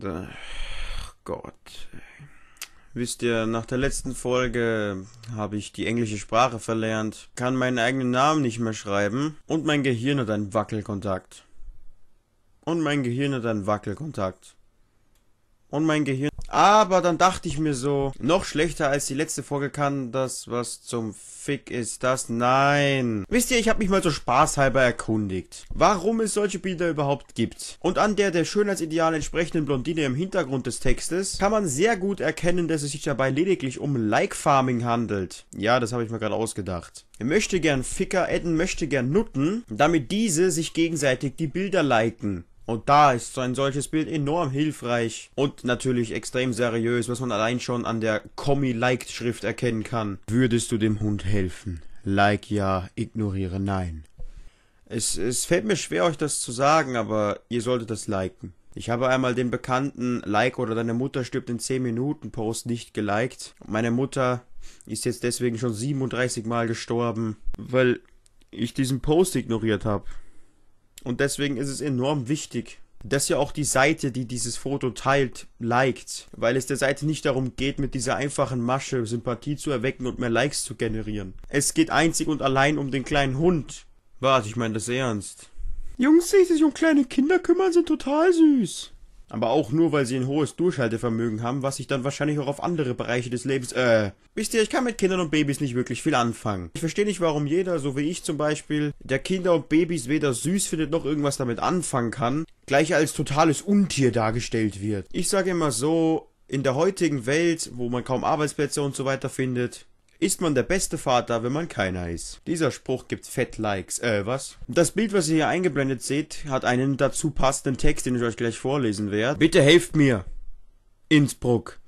Ach Gott. Wisst ihr, nach der letzten Folge habe ich die englische Sprache verlernt, kann meinen eigenen Namen nicht mehr schreiben und mein Gehirn hat einen Wackelkontakt. Und mein Gehirn hat einen Wackelkontakt. Und mein Gehirn aber dann dachte ich mir so, noch schlechter als die letzte Folge kann das, was zum Fick ist das? Nein. Wisst ihr, ich habe mich mal so spaßhalber erkundigt, warum es solche Bilder überhaupt gibt. Und an der der Schönheitsideal entsprechenden Blondine im Hintergrund des Textes kann man sehr gut erkennen, dass es sich dabei lediglich um Like-Farming handelt. Ja, das habe ich mir gerade ausgedacht. Er möchte gern Ficker adden, möchte gern nutten, damit diese sich gegenseitig die Bilder liken. Und da ist so ein solches Bild enorm hilfreich und natürlich extrem seriös, was man allein schon an der Kommi-Liked-Schrift erkennen kann. Würdest du dem Hund helfen? Like ja, ignoriere nein. Es, es fällt mir schwer, euch das zu sagen, aber ihr solltet das liken. Ich habe einmal den bekannten Like oder deine Mutter stirbt in 10 Minuten Post nicht geliked. Meine Mutter ist jetzt deswegen schon 37 Mal gestorben, weil ich diesen Post ignoriert habe. Und deswegen ist es enorm wichtig, dass ja auch die Seite, die dieses Foto teilt, liked, weil es der Seite nicht darum geht, mit dieser einfachen Masche Sympathie zu erwecken und mehr Likes zu generieren. Es geht einzig und allein um den kleinen Hund. Warte, ich meine das ernst. Jungs, sich um kleine Kinder kümmern, sind total süß aber auch nur, weil sie ein hohes Durchhaltevermögen haben, was sich dann wahrscheinlich auch auf andere Bereiche des Lebens... Äh, wisst ihr, ich kann mit Kindern und Babys nicht wirklich viel anfangen. Ich verstehe nicht, warum jeder, so wie ich zum Beispiel, der Kinder und Babys weder süß findet noch irgendwas damit anfangen kann, gleich als totales Untier dargestellt wird. Ich sage immer so, in der heutigen Welt, wo man kaum Arbeitsplätze und so weiter findet, ist man der beste Vater, wenn man keiner ist. Dieser Spruch gibt fett Likes. Äh, was? Das Bild, was ihr hier eingeblendet seht, hat einen dazu passenden Text, den ich euch gleich vorlesen werde. Bitte helft mir! Innsbruck.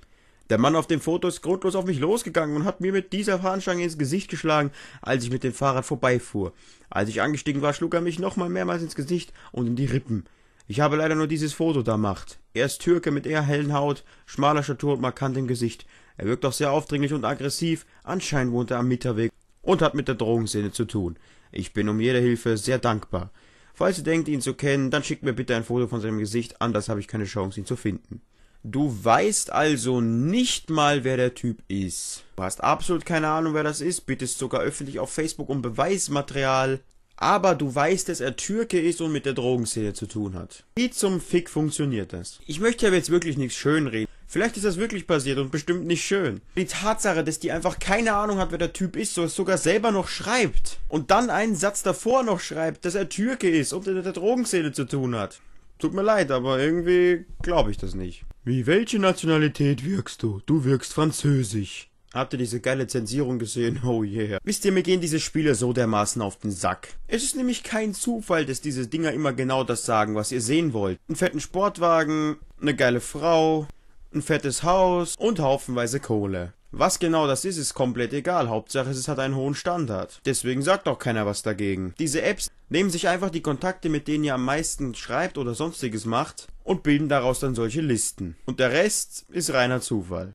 Der Mann auf dem Foto ist grundlos auf mich losgegangen und hat mir mit dieser Fahnenstange ins Gesicht geschlagen, als ich mit dem Fahrrad vorbeifuhr. Als ich angestiegen war, schlug er mich nochmal mehrmals ins Gesicht und in die Rippen. Ich habe leider nur dieses Foto da gemacht. Er ist Türke mit eher hellen Haut, schmaler Statur und markantem Gesicht. Er wirkt auch sehr aufdringlich und aggressiv, anscheinend wohnt er am Mieterweg und hat mit der Drogenszene zu tun. Ich bin um jede Hilfe sehr dankbar. Falls ihr denkt, ihn zu kennen, dann schickt mir bitte ein Foto von seinem Gesicht, anders habe ich keine Chance, ihn zu finden. Du weißt also nicht mal, wer der Typ ist. Du hast absolut keine Ahnung, wer das ist, bittest sogar öffentlich auf Facebook um Beweismaterial. Aber du weißt, dass er Türke ist und mit der Drogenszene zu tun hat. Wie zum Fick funktioniert das? Ich möchte aber jetzt wirklich nichts schönreden. Vielleicht ist das wirklich passiert und bestimmt nicht schön. Die Tatsache, dass die einfach keine Ahnung hat, wer der Typ ist, so sogar selber noch schreibt und dann einen Satz davor noch schreibt, dass er Türke ist und mit der Drogenszene zu tun hat. Tut mir leid, aber irgendwie glaube ich das nicht. Wie welche Nationalität wirkst du? Du wirkst französisch. Habt ihr diese geile Zensierung gesehen? Oh yeah. Wisst ihr, mir gehen diese Spiele so dermaßen auf den Sack. Es ist nämlich kein Zufall, dass diese Dinger immer genau das sagen, was ihr sehen wollt. Einen fetten Sportwagen, eine geile Frau, ein fettes Haus und haufenweise Kohle. Was genau das ist, ist komplett egal. Hauptsache, es hat einen hohen Standard. Deswegen sagt auch keiner was dagegen. Diese Apps nehmen sich einfach die Kontakte, mit denen ihr am meisten schreibt oder sonstiges macht und bilden daraus dann solche Listen. Und der Rest ist reiner Zufall.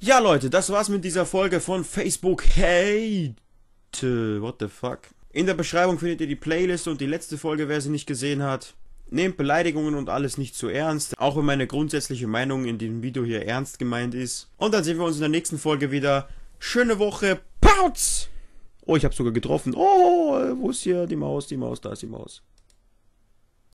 Ja, Leute, das war's mit dieser Folge von Facebook Hate. What the fuck? In der Beschreibung findet ihr die Playlist und die letzte Folge, wer sie nicht gesehen hat. Nehmt Beleidigungen und alles nicht zu ernst, auch wenn meine grundsätzliche Meinung in diesem Video hier ernst gemeint ist. Und dann sehen wir uns in der nächsten Folge wieder. Schöne Woche, Pauz! Oh, ich habe sogar getroffen. Oh, wo ist hier die Maus, die Maus, da ist die Maus.